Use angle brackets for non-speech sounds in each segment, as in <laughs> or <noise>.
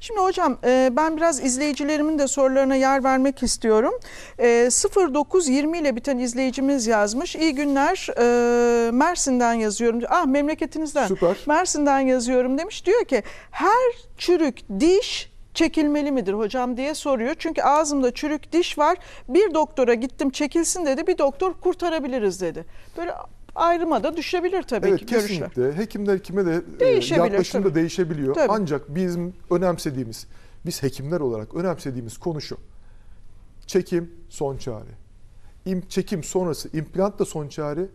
Şimdi hocam e, ben biraz izleyicilerimin de sorularına yer vermek istiyorum. 0920 e, ile biten izleyicimiz yazmış. İyi günler e, Mersin'den yazıyorum. Ah memleketinizden. Süper. Mersin'den yazıyorum demiş. Diyor ki her çürük diş çekilmeli midir hocam diye soruyor. Çünkü ağzımda çürük diş var. Bir doktora gittim çekilsin dedi. Bir doktor kurtarabiliriz dedi. Böyle ayrıma da düşebilir tabii evet, ki görüşler. Kesinlikle. Hekimler kime de e, yaklaşım da değişebiliyor. Tabii. Ancak bizim önemsediğimiz, biz hekimler olarak önemsediğimiz konu şu. Çekim son çare. İm, çekim sonrası implant da son çare.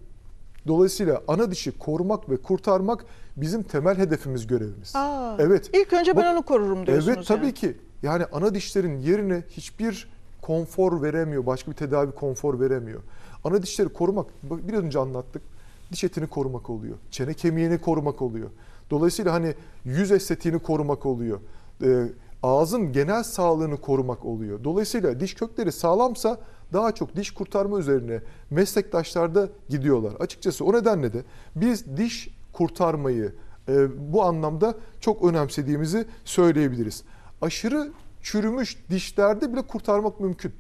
Dolayısıyla ana dişi korumak ve kurtarmak bizim temel hedefimiz, görevimiz. Aa, evet. İlk önce Bak, ben onu korurum diyorsunuz. Evet tabii yani. ki. Yani ana dişlerin yerine hiçbir konfor veremiyor, başka bir tedavi konfor veremiyor. Ana dişleri korumak, bir önce anlattık. Diş etini korumak oluyor. Çene kemiğini korumak oluyor. Dolayısıyla hani yüz estetiğini korumak oluyor. E, ağzın genel sağlığını korumak oluyor. Dolayısıyla diş kökleri sağlamsa daha çok diş kurtarma üzerine meslektaşlarda gidiyorlar. Açıkçası o nedenle de biz diş kurtarmayı e, bu anlamda çok önemsediğimizi söyleyebiliriz. Aşırı çürümüş dişlerde bile kurtarmak mümkün.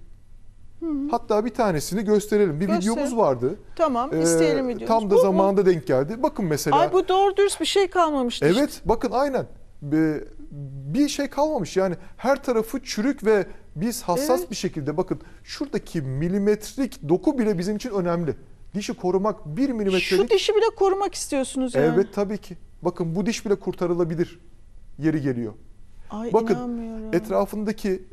Hı hı. Hatta bir tanesini gösterelim. Bir Göster. videomuz vardı. Tamam, ee, isteyelim videomuz. Tam da bu zamanında mu? denk geldi. Bakın mesela. Ay bu doğru dürüst bir şey kalmamıştı. Evet, işte. bakın aynen. Bir, bir şey kalmamış. Yani her tarafı çürük ve biz hassas evet. bir şekilde bakın şuradaki milimetrik doku bile bizim için önemli. Dişi korumak bir milimetre. Şu dişi bile korumak istiyorsunuz yani. Evet tabii ki. Bakın bu diş bile kurtarılabilir. Yeri geliyor. Ay, Bakın etrafındaki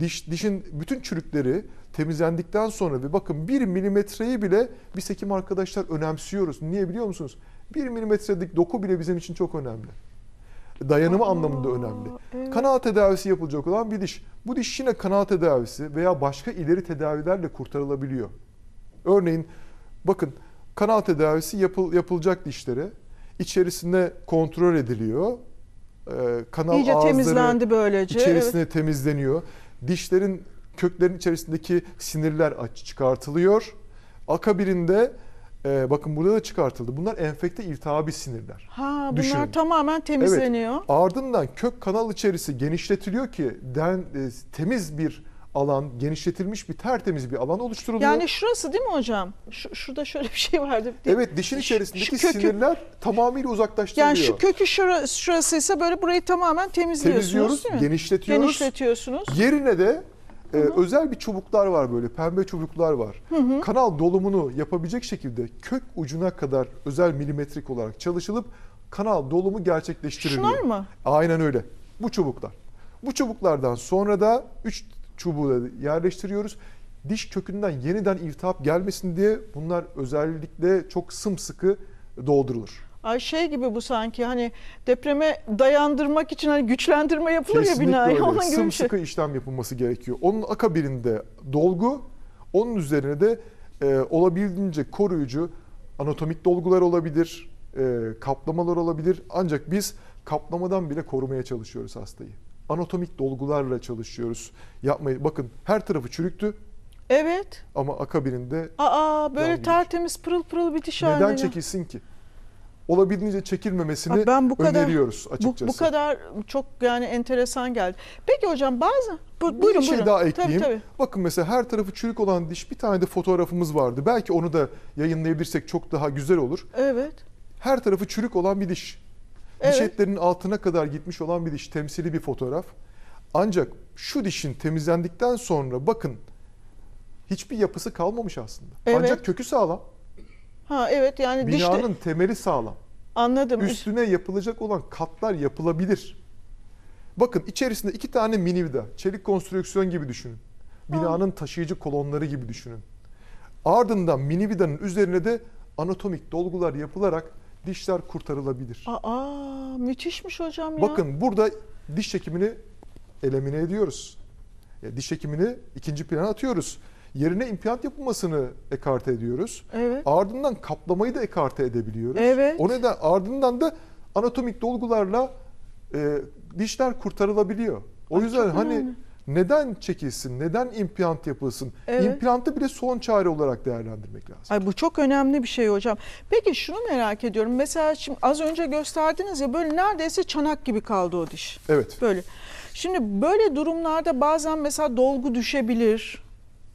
diş, dişin bütün çürükleri temizlendikten sonra ve bakın bir milimetreyi bile biz hekim arkadaşlar önemsiyoruz. Niye biliyor musunuz? Bir milimetrelik doku bile bizim için çok önemli. Dayanımı Aa, anlamında önemli. Evet. Kanal tedavisi yapılacak olan bir diş. Bu diş yine kanal tedavisi veya başka ileri tedavilerle kurtarılabiliyor. Örneğin bakın kanal tedavisi yapıl, yapılacak dişlere içerisinde kontrol ediliyor ee, kanal İyice ağızları temizlendi böylece. içerisine evet. temizleniyor. Dişlerin köklerin içerisindeki sinirler çıkartılıyor. Akabirinde e, bakın burada da çıkartıldı. Bunlar enfekte iltihabi sinirler. Ha bunlar Düşünün. tamamen temizleniyor. Evet. Ardından kök kanal içerisi genişletiliyor ki den e, temiz bir alan genişletilmiş bir tertemiz bir alan oluşturuluyor. Yani şurası değil mi hocam? Şu, şurada şöyle bir şey vardı. Evet dişin içerisindeki şu, kökü, sinirler tamamıyla uzaklaştırılıyor. Yani şu kökü şurası, şurasıysa böyle burayı tamamen temizliyorsunuz Temizliyoruz, değil mi? genişletiyoruz. Genişletiyorsunuz. Yerine de e, özel bir çubuklar var böyle pembe çubuklar var. Hı-hı. Kanal dolumunu yapabilecek şekilde kök ucuna kadar özel milimetrik olarak çalışılıp kanal dolumu gerçekleştiriliyor. Şunlar mı? Aynen öyle. Bu çubuklar. Bu çubuklardan sonra da 3 çubuğu yerleştiriyoruz. Diş kökünden yeniden iltihap gelmesin diye bunlar özellikle çok sımsıkı doldurulur. Ay şey gibi bu sanki hani depreme dayandırmak için hani güçlendirme yapılır Kesinlikle ya binaya. Öyle. Şey. Sımsıkı şey. işlem yapılması gerekiyor. Onun akabirinde dolgu, onun üzerine de e, olabildiğince koruyucu anatomik dolgular olabilir, e, kaplamalar olabilir. Ancak biz kaplamadan bile korumaya çalışıyoruz hastayı anatomik dolgularla çalışıyoruz. Yapmayı bakın her tarafı çürüktü. Evet. Ama akabininde Aa böyle tertemiz pırıl pırıl bir diş. haline. Neden çekilsin ki? olabildiğince çekilmemesini ha, ben bu kadar, öneriyoruz açıkçası. Bu, bu kadar çok yani enteresan geldi. Peki hocam bazı bu, bir buyurun, şey buyurun. daha ekleyeyim. Tabii, tabii. Bakın mesela her tarafı çürük olan diş bir tane de fotoğrafımız vardı. Belki onu da yayınlayabilirsek çok daha güzel olur. Evet. Her tarafı çürük olan bir diş. Evet. Diş etlerinin altına kadar gitmiş olan bir diş temsili bir fotoğraf. Ancak şu dişin temizlendikten sonra bakın hiçbir yapısı kalmamış aslında. Evet. Ancak kökü sağlam. Ha evet yani Binanın dişte... temeli sağlam. Anladım. Üstüne yapılacak olan katlar yapılabilir. Bakın içerisinde iki tane mini vida. Çelik konstrüksiyon gibi düşünün. Binanın ha. taşıyıcı kolonları gibi düşünün. Ardından mini vidanın üzerine de anatomik dolgular yapılarak dişler kurtarılabilir. Aa müthişmiş hocam ya. Bakın burada diş çekimini elemine ediyoruz. Ya, e, diş çekimini ikinci plana atıyoruz. Yerine implant yapılmasını ekarte ediyoruz. Evet. Ardından kaplamayı da ekarte edebiliyoruz. Evet. O neden ardından da anatomik dolgularla e, dişler kurtarılabiliyor. O Ay, yüzden hani önemli neden çekilsin? Neden implant yapılsın? Evet. İmplantı bile son çare olarak değerlendirmek lazım. Ay bu çok önemli bir şey hocam. Peki şunu merak ediyorum. Mesela şimdi az önce gösterdiniz ya böyle neredeyse çanak gibi kaldı o diş. Evet. Böyle. Şimdi böyle durumlarda bazen mesela dolgu düşebilir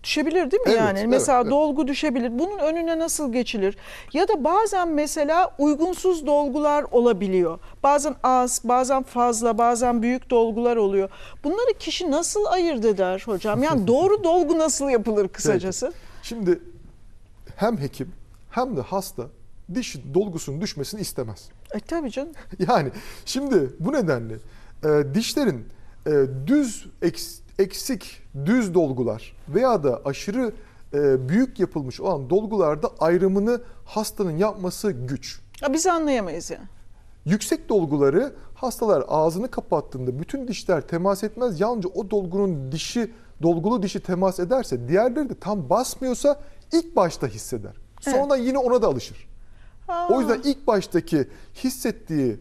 düşebilir değil mi evet, yani? Evet, mesela evet. dolgu düşebilir. Bunun önüne nasıl geçilir? Ya da bazen mesela uygunsuz dolgular olabiliyor. Bazen az, bazen fazla, bazen büyük dolgular oluyor. Bunları kişi nasıl ayırt eder hocam? Yani <laughs> doğru dolgu nasıl yapılır kısacası? Peki. Şimdi hem hekim hem de hasta diş dolgusunun düşmesini istemez. E tabii canım. <laughs> yani şimdi bu nedenle e, dişlerin e, düz eks eksik düz dolgular veya da aşırı e, büyük yapılmış olan dolgularda ayrımını hastanın yapması güç. Ya biz anlayamayız yani. Yüksek dolguları hastalar ağzını kapattığında bütün dişler temas etmez. Yalnızca o dolgunun dişi, dolgulu dişi temas ederse diğerleri de tam basmıyorsa ilk başta hisseder. Sonra evet. yine ona da alışır. Aa. O yüzden ilk baştaki hissettiği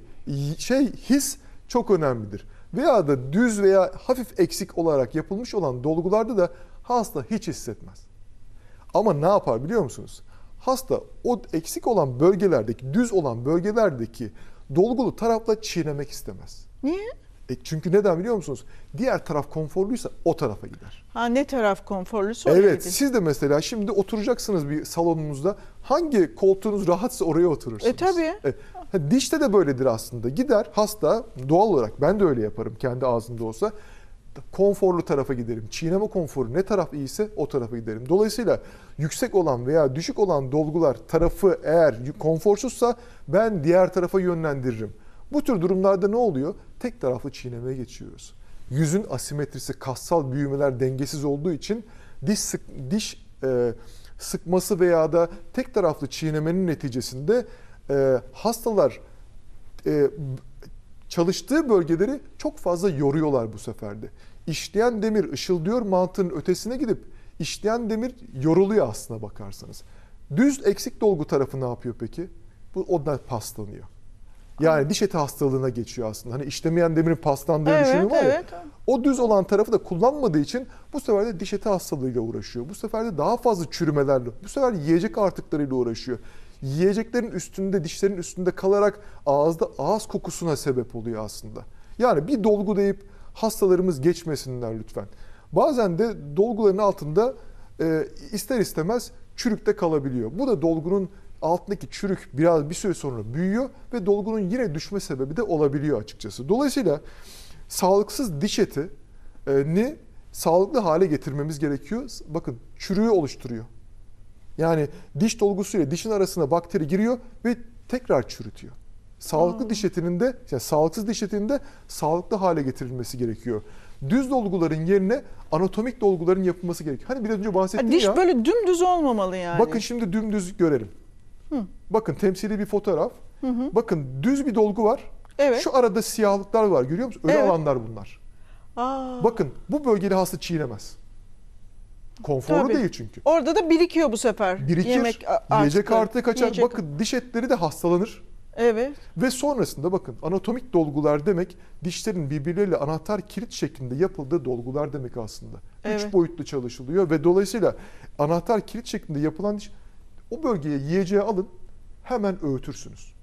şey his çok önemlidir veya da düz veya hafif eksik olarak yapılmış olan dolgularda da hasta hiç hissetmez. Ama ne yapar biliyor musunuz? Hasta o eksik olan bölgelerdeki, düz olan bölgelerdeki dolgulu tarafla çiğnemek istemez. Niye? E çünkü neden biliyor musunuz? Diğer taraf konforluysa o tarafa gider. Ha ne taraf konforluysa oraya Evet gider. siz de mesela şimdi oturacaksınız bir salonunuzda. Hangi koltuğunuz rahatsa oraya oturursunuz. E tabii. E, dişte de böyledir aslında. Gider hasta doğal olarak ben de öyle yaparım kendi ağzımda olsa. Konforlu tarafa giderim. Çiğneme konforu ne taraf iyiyse o tarafa giderim. Dolayısıyla yüksek olan veya düşük olan dolgular tarafı eğer konforsuzsa ben diğer tarafa yönlendiririm. Bu tür durumlarda ne oluyor? Tek taraflı çiğnemeye geçiyoruz. Yüzün asimetrisi, kassal büyümeler dengesiz olduğu için diş sık, diş e, sıkması veya da tek taraflı çiğnemenin neticesinde e, hastalar e, çalıştığı bölgeleri çok fazla yoruyorlar bu seferde. İşleyen demir ışıldıyor mantığın ötesine gidip işleyen demir yoruluyor aslına bakarsanız. Düz eksik dolgu tarafı ne yapıyor peki? Bu o da paslanıyor. Yani diş eti hastalığına geçiyor aslında. Hani işlemeyen demirin paslandığı evet, düşünüm şey var ya. O düz olan tarafı da kullanmadığı için bu sefer de diş eti hastalığıyla uğraşıyor. Bu sefer de daha fazla çürümelerle, bu sefer yiyecek artıklarıyla uğraşıyor. Yiyeceklerin üstünde, dişlerin üstünde kalarak ağızda ağız kokusuna sebep oluyor aslında. Yani bir dolgu deyip hastalarımız geçmesinler lütfen. Bazen de dolguların altında e, ister istemez çürükte kalabiliyor. Bu da dolgunun altındaki çürük biraz bir süre sonra büyüyor ve dolgunun yine düşme sebebi de olabiliyor açıkçası. Dolayısıyla sağlıksız diş eti e, ni sağlıklı hale getirmemiz gerekiyor. Bakın çürüğü oluşturuyor. Yani diş dolgusuyla dişin arasına bakteri giriyor ve tekrar çürütüyor. Sağlıklı hmm. diş etinin de, yani sağlıksız diş etinin de sağlıklı hale getirilmesi gerekiyor. Düz dolguların yerine anatomik dolguların yapılması gerekiyor. Hani biraz önce bahsettim diş ya. Diş böyle dümdüz olmamalı yani. Bakın şimdi dümdüz görelim. Hı. Bakın temsili bir fotoğraf. Hı hı. Bakın düz bir dolgu var. Evet. Şu arada siyahlıklar var görüyor musunuz? Ölü evet. alanlar bunlar. Aa. Bakın bu bölgeli hasta çiğnemez. Konforlu Tabii. değil çünkü. Orada da birikiyor bu sefer. Birikir. Yemek yiyecek artığı kaçar. Yiyecek. Bakın diş etleri de hastalanır. Evet. Ve sonrasında bakın anatomik dolgular demek dişlerin birbirleriyle anahtar kilit şeklinde yapıldığı dolgular demek aslında. Evet. Üç boyutlu çalışılıyor ve dolayısıyla anahtar kilit şeklinde yapılan diş o bölgeye yiyeceği alın hemen öğütürsünüz.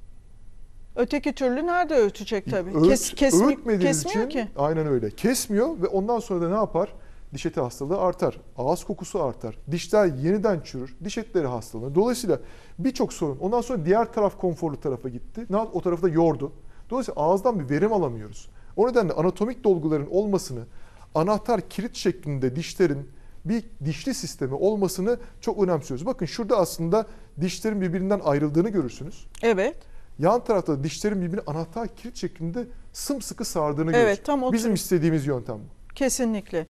Öteki türlü nerede öğütecek tabii? Öğüt, Kes, kesmi, kesmiyor için, ki. Aynen öyle. Kesmiyor ve ondan sonra da ne yapar? Diş eti hastalığı artar. Ağız kokusu artar. Dişler yeniden çürür. Diş etleri hastalanır. Dolayısıyla birçok sorun. Ondan sonra diğer taraf konforlu tarafa gitti. Ne O tarafı da yordu. Dolayısıyla ağızdan bir verim alamıyoruz. O nedenle anatomik dolguların olmasını anahtar kilit şeklinde dişlerin bir dişli sistemi olmasını çok önemsiyoruz. Bakın şurada aslında dişlerin birbirinden ayrıldığını görürsünüz. Evet. Yan tarafta da dişlerin birbirini anahtar kilit şeklinde sımsıkı sardığını evet, görürsünüz. Tam oturuyor. Bizim istediğimiz yöntem bu. Kesinlikle.